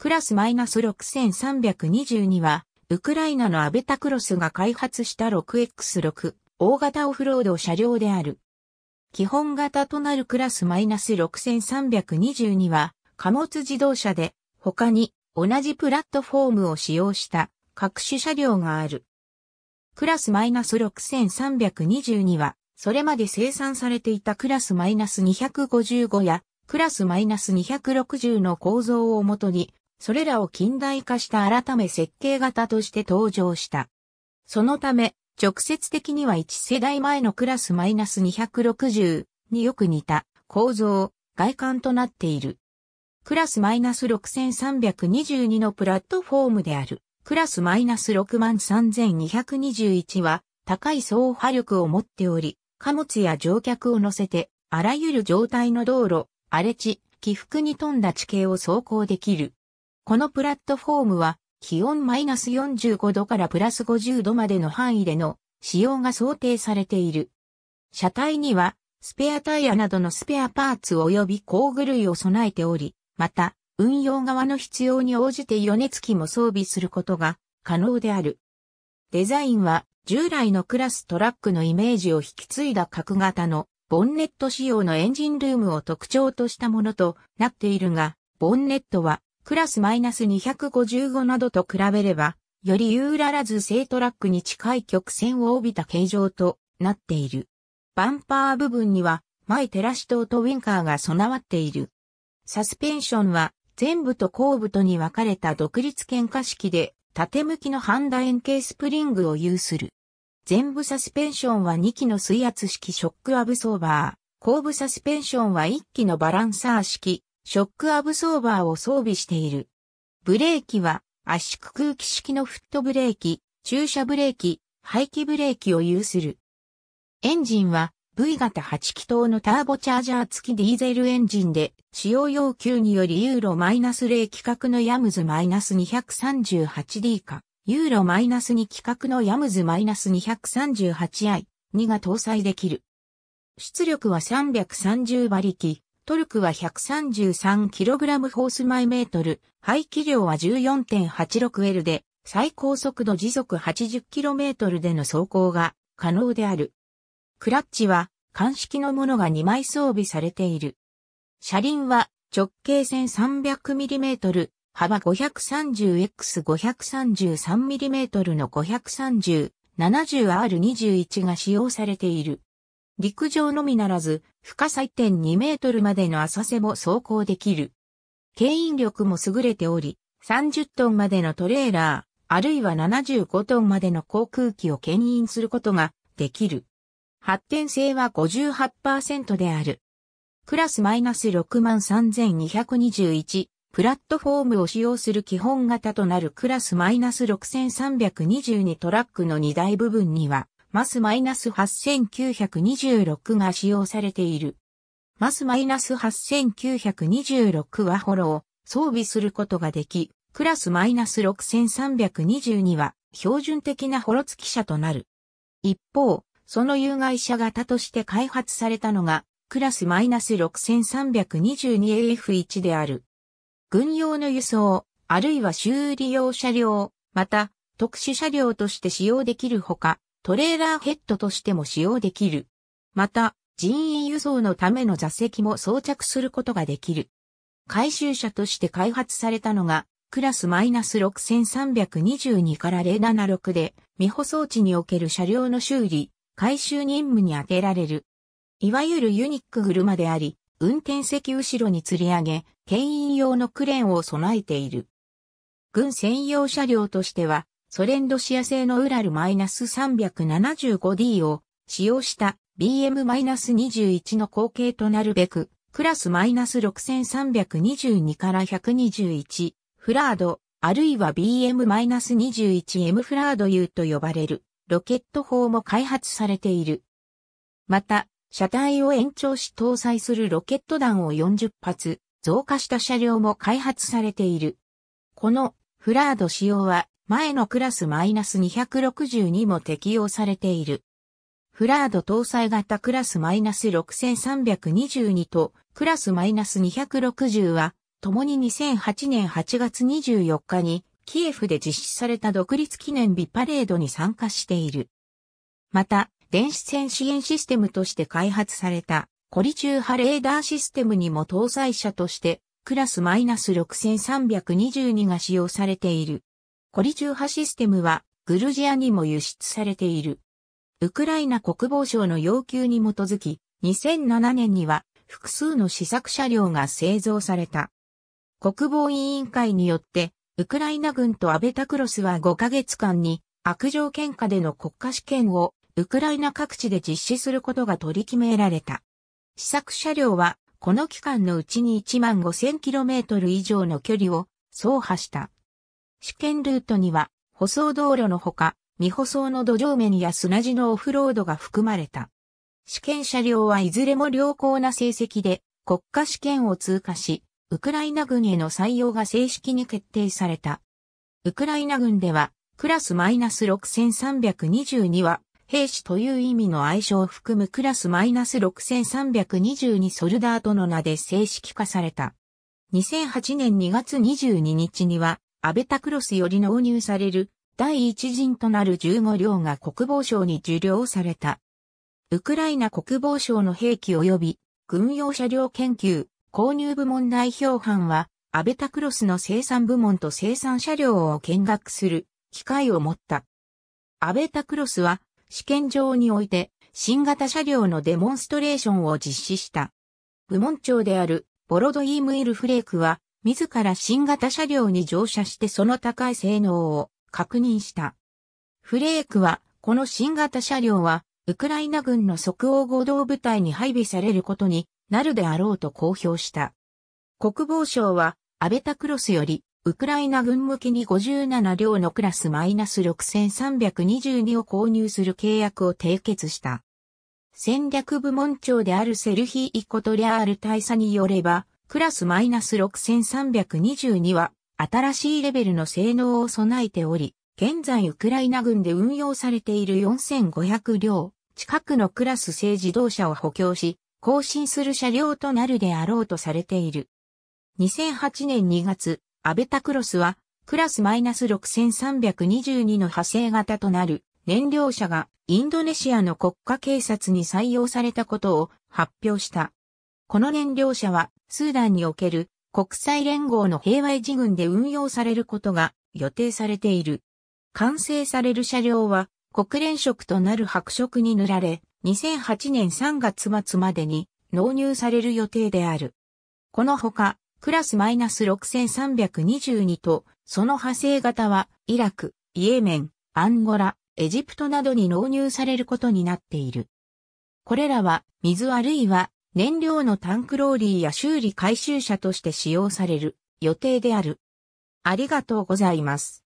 クラス -6322 は、ウクライナのアベタクロスが開発した 6X6 大型オフロード車両である。基本型となるクラス -6322 は貨物自動車で他に同じプラットフォームを使用した各種車両がある。クラス -6322 はそれまで生産されていたクラス -255 やクラス -260 の構造をもとにそれらを近代化した改め設計型として登場した。そのため、直接的には1世代前のクラスマイナス260によく似た構造、外観となっている。クラスマイナス6322のプラットフォームである。クラスマイナス63221は高い総波力を持っており、貨物や乗客を乗せて、あらゆる状態の道路、荒れ地、起伏に富んだ地形を走行できる。このプラットフォームは気温マイナス45度からプラス50度までの範囲での使用が想定されている。車体にはスペアタイヤなどのスペアパーツ及び工具類を備えており、また運用側の必要に応じて余熱機も装備することが可能である。デザインは従来のクラストラックのイメージを引き継いだ角型のボンネット仕様のエンジンルームを特徴としたものとなっているが、ボンネットはクラスマイナス -255 などと比べれば、よりユーララズ正トラックに近い曲線を帯びた形状となっている。バンパー部分には、前テラシ灯とウィンカーが備わっている。サスペンションは、全部と後部とに分かれた独立喧嘩式で、縦向きの半楕円形スプリングを有する。全部サスペンションは2機の水圧式ショックアブソーバー、後部サスペンションは1機のバランサー式ショックアブソーバーを装備している。ブレーキは圧縮空気式のフットブレーキ、駐車ブレーキ、排気ブレーキを有する。エンジンは V 型8気筒のターボチャージャー付きディーゼルエンジンで、使用要求によりユーロマイナス0規格のヤムズマイナス 238D か、ユーロマイナス2規格のヤムズマイナス 238i2 が搭載できる。出力は330馬力、トルクは 133kg ホースマイメートル、排気量は 14.86L で、最高速度時速 80km での走行が可能である。クラッチは、鑑識のものが2枚装備されている。車輪は直径 1300mm、幅 530x533mm の 530-70R21 が使用されている。陸上のみならず、深さ1.2メートルまでの浅瀬も走行できる。牽引力も優れており、30トンまでのトレーラー、あるいは75トンまでの航空機を牽引することができる。発展性は58%である。クラスマイナス -63221 プラットフォームを使用する基本型となるクラス -6322 トラックの荷台部分にはマスマイナス -8926 が使用されている。マスマイナス -8926 はホロを装備することができ、クラスマイナス -6322 は標準的なホロ付き車となる。一方、その有害者型として開発されたのが、クラス -6322AF1 である。軍用の輸送、あるいは修理用車両、また特殊車両として使用できるほか、トレーラーヘッドとしても使用できる。また、人員輸送のための座席も装着することができる。回収車として開発されたのが、クラス -6322 から076で、未舗装置における車両の修理、回収任務に充てられる。いわゆるユニック車であり、運転席後ろに吊り上げ、牽引用のクレーンを備えている。軍専用車両としては、ソ連ロシア製のウラル -375D を使用した BM-21 の後継となるべく、クラス -6322 から121、フラード、あるいは BM-21M フラード U と呼ばれる、ロケット砲も開発されている。また、車体を延長し搭載するロケット弾を40発、増加した車両も開発されている。このフラード使用は前のクラス -262 も適用されている。フラード搭載型クラス -6322 とクラス -260 は、共に2008年8月24日に、キエフで実施された独立記念日パレードに参加している。また、電子戦支援システムとして開発された、コリチューハレーダーシステムにも搭載車として、クラス -6322 が使用されている。コリ中ューハシステムはグルジアにも輸出されている。ウクライナ国防省の要求に基づき、2007年には複数の試作車両が製造された。国防委員会によって、ウクライナ軍とアベタクロスは5ヶ月間に悪条喧嘩での国家試験をウクライナ各地で実施することが取り決められた。試作車両はこの期間のうちに1万 5000km 以上の距離を走破した。試験ルートには、舗装道路のほか、未舗装の土壌面や砂地のオフロードが含まれた。試験車両はいずれも良好な成績で国家試験を通過し、ウクライナ軍への採用が正式に決定された。ウクライナ軍では、クラスマイナス -6322 は、兵士という意味の愛称を含むクラス -6322 ソルダーとの名で正式化された。2008年2月22日には、安倍拓ロスより納入される第一陣となる15両が国防省に受領された。ウクライナ国防省の兵器及び軍用車両研究購入部門代表班はアベタクロスの生産部門と生産車両を見学する機会を持った。アベタクロスは試験場において新型車両のデモンストレーションを実施した。部門長であるボロドイームイル・フレークは自ら新型車両に乗車してその高い性能を確認した。フレークは、この新型車両は、ウクライナ軍の即応合同部隊に配備されることになるであろうと公表した。国防省は、アベタクロスより、ウクライナ軍向けに57両のクラスマイナス6322を購入する契約を締結した。戦略部門長であるセルヒー・イコトリャール大佐によれば、クラス -6322 は新しいレベルの性能を備えており、現在ウクライナ軍で運用されている4500両近くのクラス製自動車を補強し、更新する車両となるであろうとされている。2008年2月、アベタクロスはクラス -6322 の派生型となる燃料車がインドネシアの国家警察に採用されたことを発表した。この燃料車はスーダンにおける国際連合の平和維持軍で運用されることが予定されている。完成される車両は国連色となる白色に塗られ、2008年3月末までに納入される予定である。このほか、クラス -6322 と、その派生型は、イラク、イエメン、アンゴラ、エジプトなどに納入されることになっている。これらは、水あるいは燃料のタンクローリーや修理回収車として使用される予定である。ありがとうございます。